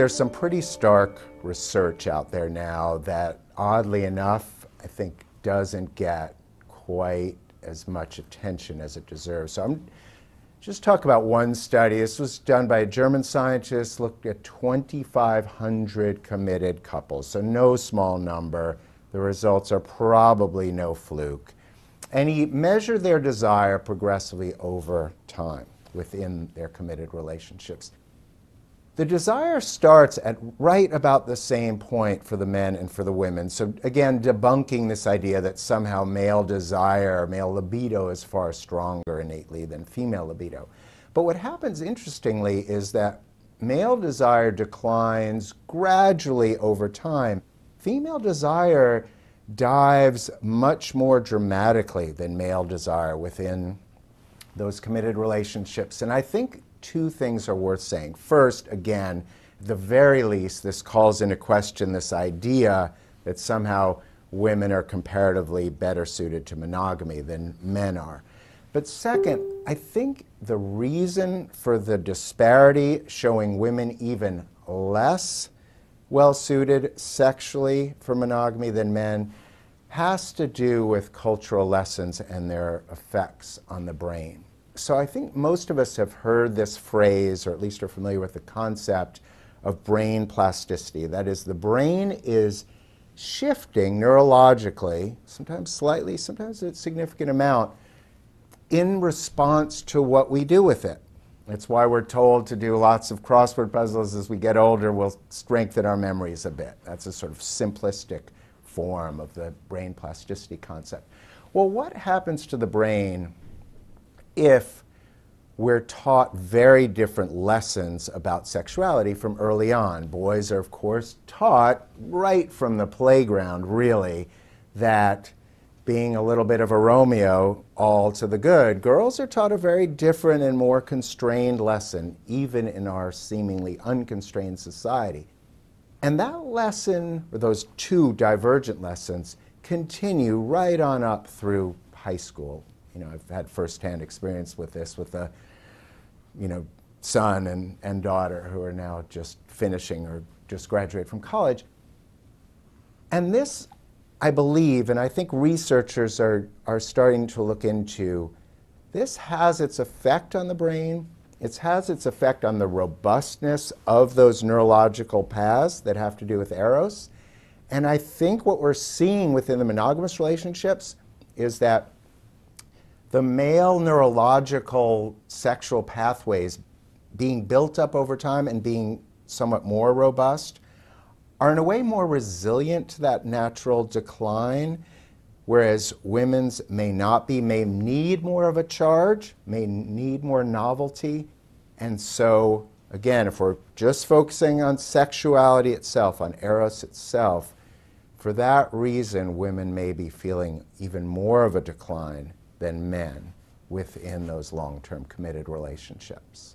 there's some pretty stark research out there now that, oddly enough, I think doesn't get quite as much attention as it deserves. So I'm just talk about one study. This was done by a German scientist, looked at 2,500 committed couples, so no small number. The results are probably no fluke. And he measured their desire progressively over time within their committed relationships. The desire starts at right about the same point for the men and for the women. So, again, debunking this idea that somehow male desire, male libido is far stronger innately than female libido. But what happens interestingly is that male desire declines gradually over time. Female desire dives much more dramatically than male desire within those committed relationships. And I think two things are worth saying. First, again, at the very least, this calls into question this idea that somehow women are comparatively better suited to monogamy than men are. But second, I think the reason for the disparity showing women even less well suited sexually for monogamy than men has to do with cultural lessons and their effects on the brain. So I think most of us have heard this phrase, or at least are familiar with the concept of brain plasticity. That is, the brain is shifting neurologically, sometimes slightly, sometimes a significant amount, in response to what we do with it. It's why we're told to do lots of crossword puzzles as we get older, we'll strengthen our memories a bit. That's a sort of simplistic form of the brain plasticity concept. Well, what happens to the brain if we're taught very different lessons about sexuality from early on. Boys are, of course, taught right from the playground, really, that being a little bit of a Romeo all to the good. Girls are taught a very different and more constrained lesson, even in our seemingly unconstrained society. And that lesson, or those two divergent lessons, continue right on up through high school you know, I've had firsthand experience with this with a, you know, son and, and daughter who are now just finishing or just graduate from college. And this, I believe, and I think researchers are, are starting to look into, this has its effect on the brain. It has its effect on the robustness of those neurological paths that have to do with eros. And I think what we're seeing within the monogamous relationships is that the male neurological sexual pathways being built up over time and being somewhat more robust are in a way more resilient to that natural decline, whereas women's may not be, may need more of a charge, may need more novelty. And so, again, if we're just focusing on sexuality itself, on eros itself, for that reason, women may be feeling even more of a decline than men within those long-term committed relationships.